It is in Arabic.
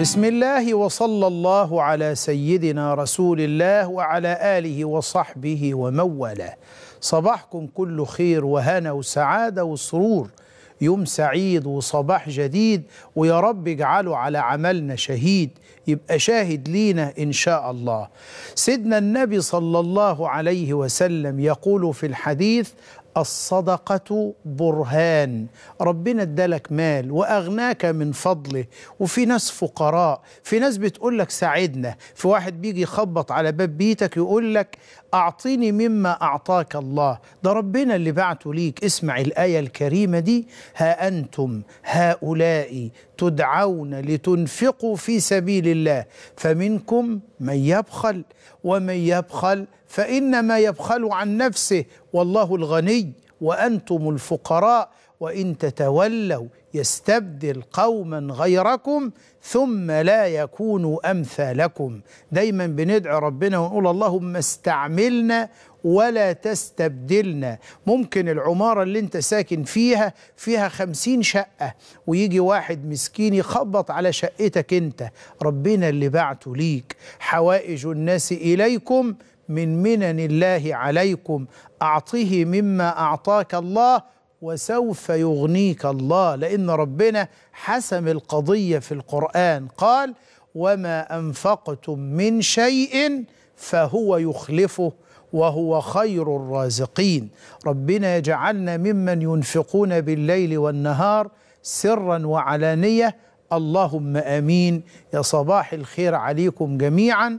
بسم الله وصلى الله على سيدنا رسول الله وعلى آله وصحبه ومن والاه صباحكم كله خير وهنا وسعادة وسرور يوم سعيد وصباح جديد ويا رب اجعله على عملنا شهيد يبقى شاهد لينا إن شاء الله سيدنا النبي صلى الله عليه وسلم يقول في الحديث الصدقة برهان ربنا ادالك مال وأغناك من فضله وفي ناس فقراء في ناس بتقول لك ساعدنا في واحد بيجي يخبط على باب بيتك يقول لك أعطيني مما أعطاك الله ده ربنا اللي بعته ليك اسمع الآية الكريمة دي ها أنتم هؤلاء تدعون لتنفقوا في سبيل الله فمنكم من يبخل ومن يبخل فإنما يبخل عن نفسه والله الغني وأنتم الفقراء وإن تتولوا يستبدل قوما غيركم ثم لا يكونوا أمثالكم دايما بندعي ربنا ونقول اللهم استعملنا ولا تستبدلنا ممكن العمارة اللي انت ساكن فيها فيها خمسين شقة ويجي واحد مسكين يخبط على شقتك انت ربنا اللي بعته ليك حوائج الناس إليكم من منن الله عليكم أعطه مما أعطاك الله وسوف يغنيك الله لأن ربنا حسم القضية في القرآن قال وما أنفقتم من شيء فهو يخلفه وهو خير الرازقين ربنا يجعلنا ممن ينفقون بالليل والنهار سرا وعلانيه اللهم امين يا صباح الخير عليكم جميعا